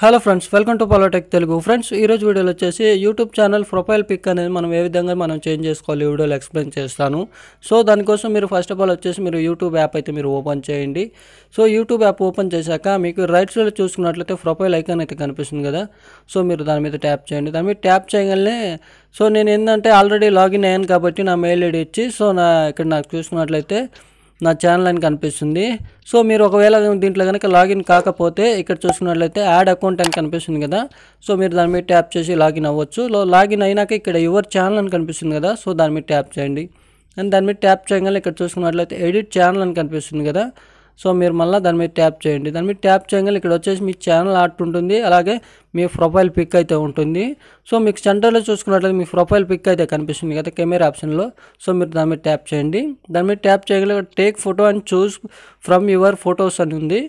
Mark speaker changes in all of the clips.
Speaker 1: hello friends welcome to పాలోటెక్ Telugu friends ఈరోజు వీడియోలో వచ్చేసి యూట్యూబ్ ఛానల్ ప్రొఫైల్ పిక్ అనేది మనం ఏ విధంగా మనం చేంజ్ చేసుకోవాలి వీడియోలో ఎక్స్ప్లెయిన్ చేస్తాను సో దానికోసం మీరు ఫస్ట్ ఆఫ్ ఆల్ వచ్చేసి మీరు యూట్యూబ్ యాప్ అయితే మీరు ఓపెన్ చేయండి సో యూట్యూబ్ యాప్ ఓపెన్ చేశాక మీకు రైట్ సైడ్ చూసుకున్నట్లయితే ప్రొఫైల్ ఐకాన్ అయితే కనిపిస్తుంది కదా సో మీరు దాని మీద ట్యాప్ చేయండి దాని మీద ట్యాప్ చేయగలనే సో నేను ఏంటంటే ఆల్రెడీ లాగిన్ అయ్యాను కాబట్టి నా మెయిల్ ఐడి ఇచ్చి సో నా ఇక్కడ నాకు చూసుకున్నట్లయితే నా ఛానల్ అని కనిపిస్తుంది సో మీరు ఒకవేళ దీంట్లో కనుక లాగిన్ కాకపోతే ఇక్కడ చూసుకున్నట్లయితే యాడ్ అకౌంట్ అని కనిపిస్తుంది కదా సో మీరు దాని మీద ట్యాప్ చేసి లాగిన్ అవ్వచ్చు లాగిన్ అయినాక ఇక్కడ యువర్ ఛానల్ అని కనిపిస్తుంది కదా సో దాని మీద ట్యాప్ చేయండి అండ్ దాని మీద ట్యాప్ చేయగానే ఇక్కడ చూసుకున్నట్లయితే ఎడిట్ ఛానల్ అని కనిపిస్తుంది కదా సో మీరు మళ్ళీ దాని మీద ట్యాప్ చేయండి దాని మీద ట్యాప్ చేయగానే ఇక్కడ వచ్చేసి మీ ఛానల్ ఆర్ట్ ఉంటుంది అలాగే మీ ప్రొఫైల్ పిక్ అయితే ఉంటుంది సో మీకు సెంటర్లో చూసుకున్నట్లయితే మీ ప్రొఫైల్ పిక్ అయితే కనిపిస్తుంది కదా కెమెరా ఆప్షన్లో సో మీరు దాని మీద ట్యాప్ చేయండి దాని మీద ట్యాప్ చేయగలిగే take photo and choose from your photos అని ఉంది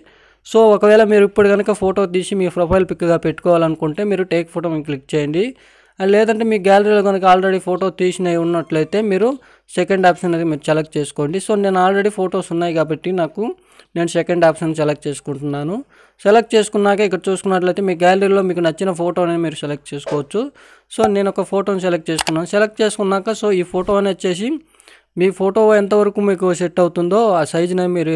Speaker 1: సో ఒకవేళ మీరు ఇప్పుడు కనుక ఫోటో తీసి మీ ప్రొఫైల్ పిక్గా పెట్టుకోవాలనుకుంటే మీరు టేక్ ఫోటో క్లిక్ చేయండి లేదంటే మీ గ్యాలరీలో కనుక ఆల్రెడీ ఫోటో తీసినవి ఉన్నట్లయితే మీరు సెకండ్ ఆప్షన్ అనేది మీరు సెలెక్ట్ చేసుకోండి సో నేను ఆల్రెడీ ఫొటోస్ ఉన్నాయి కాబట్టి నాకు నేను సెకండ్ ఆప్షన్ సెలెక్ట్ చేసుకుంటున్నాను సెలెక్ట్ చేసుకున్నాక ఇక్కడ చూసుకున్నట్లయితే మీ గ్యాలరీలో మీకు నచ్చిన ఫోటో అనేది మీరు సెలెక్ట్ చేసుకోవచ్చు సో నేను ఒక ఫోటోని సెలెక్ట్ చేసుకున్నాను సెలెక్ట్ చేసుకున్నాక సో ఈ ఫోటో అని వచ్చేసి మీ ఫోటో ఎంతవరకు మీకు సెట్ అవుతుందో ఆ సైజ్ని మీరు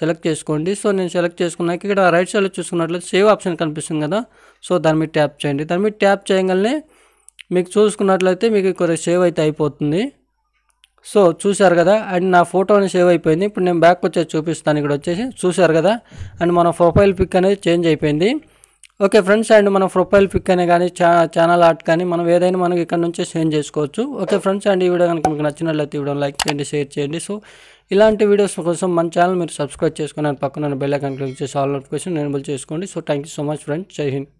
Speaker 1: సెలెక్ట్ చేసుకోండి సో నేను సెలెక్ట్ చేసుకున్నాక ఇక్కడ రైట్ సైడ్లో చూసుకున్నట్లయితే సేవ్ ఆప్షన్ కనిపిస్తుంది కదా సో దాని మీద ట్యాప్ చేయండి దాని మీద ట్యాప్ చేయగానే మీకు చూసుకున్నట్లయితే మీకు ఇక్కడ సేవ్ అయితే అయిపోతుంది సో చూశారు కదా అండ్ నా ఫోటోని సేవ్ అయిపోయింది ఇప్పుడు నేను బ్యాక్ వచ్చేసి చూపిస్తాను ఇక్కడ వచ్చేసి చూశారు కదా అండ్ మన ప్రొఫైల్ పిక్ అనేది చేంజ్ అయిపోయింది ఓకే ఫ్రెండ్స్ అండ్ మన ప్రొఫైల్ పిక్ అనే కానీ ఛానల్ ఆర్ట్ కానీ మనం ఏదైనా మనకి ఇక్కడ నుంచే సేంజ్ చేసుకోవచ్చు ఓకే ఫ్రెండ్స్ అండ్ ఈ వీడియో కనుక మీకు నచ్చినట్లయితే వీడియో లైక్ చేయండి షేర్ చేయండి సో ఇలాంటి వీడియోస్ కోసం మన ఛానల్ మీరు సబ్స్క్రైబ్ చేసుకుని పక్కన బెల్లైకన్ క్లిక్ చేసి ఆల్ నోటిఫికేషన్ ఎనేబుల్ చేసుకోండి so thank so much friends Jai Hind